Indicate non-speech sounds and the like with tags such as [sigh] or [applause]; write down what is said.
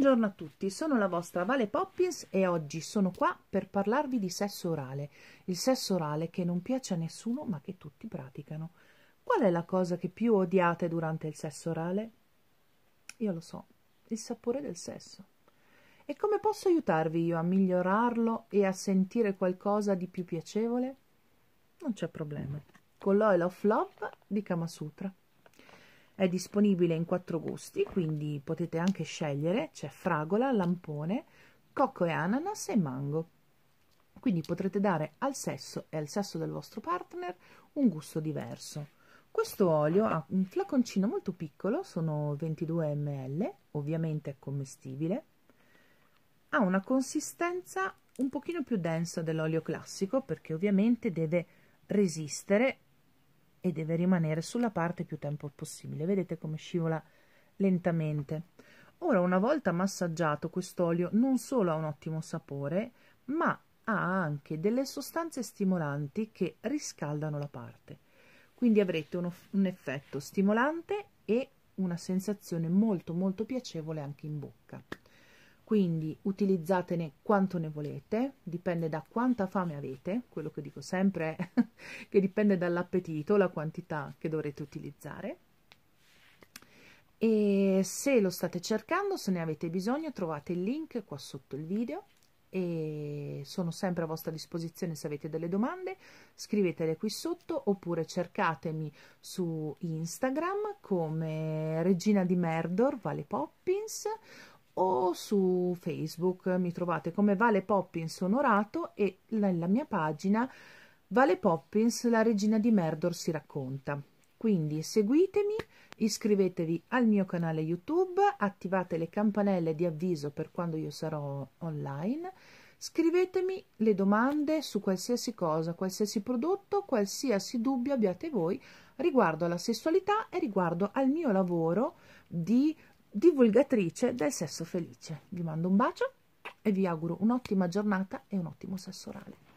Buongiorno a tutti, sono la vostra Vale Poppins e oggi sono qua per parlarvi di sesso orale, il sesso orale che non piace a nessuno ma che tutti praticano. Qual è la cosa che più odiate durante il sesso orale? Io lo so, il sapore del sesso. E come posso aiutarvi io a migliorarlo e a sentire qualcosa di più piacevole? Non c'è problema. Con l'Oil of Love di Kama Sutra è disponibile in quattro gusti quindi potete anche scegliere c'è fragola lampone cocco e ananas e mango quindi potrete dare al sesso e al sesso del vostro partner un gusto diverso questo olio ha un flaconcino molto piccolo sono 22 ml ovviamente è commestibile ha una consistenza un pochino più densa dell'olio classico perché ovviamente deve resistere e deve rimanere sulla parte più tempo possibile. Vedete come scivola lentamente. Ora, una volta massaggiato, quest'olio non solo ha un ottimo sapore, ma ha anche delle sostanze stimolanti che riscaldano la parte. Quindi avrete un, un effetto stimolante e una sensazione molto molto piacevole anche in bocca quindi utilizzatene quanto ne volete, dipende da quanta fame avete, quello che dico sempre è [laughs] che dipende dall'appetito, la quantità che dovrete utilizzare. E se lo state cercando, se ne avete bisogno, trovate il link qua sotto il video e sono sempre a vostra disposizione se avete delle domande, scrivetele qui sotto oppure cercatemi su Instagram come Regina di Merdor, Vale Poppins o su Facebook mi trovate come Vale Poppins Onorato e nella mia pagina Vale Poppins, la regina di Merdor si racconta. Quindi seguitemi, iscrivetevi al mio canale YouTube, attivate le campanelle di avviso per quando io sarò online, scrivetemi le domande su qualsiasi cosa, qualsiasi prodotto, qualsiasi dubbio abbiate voi riguardo alla sessualità e riguardo al mio lavoro di divulgatrice del sesso felice. Vi mando un bacio e vi auguro un'ottima giornata e un ottimo sesso orale.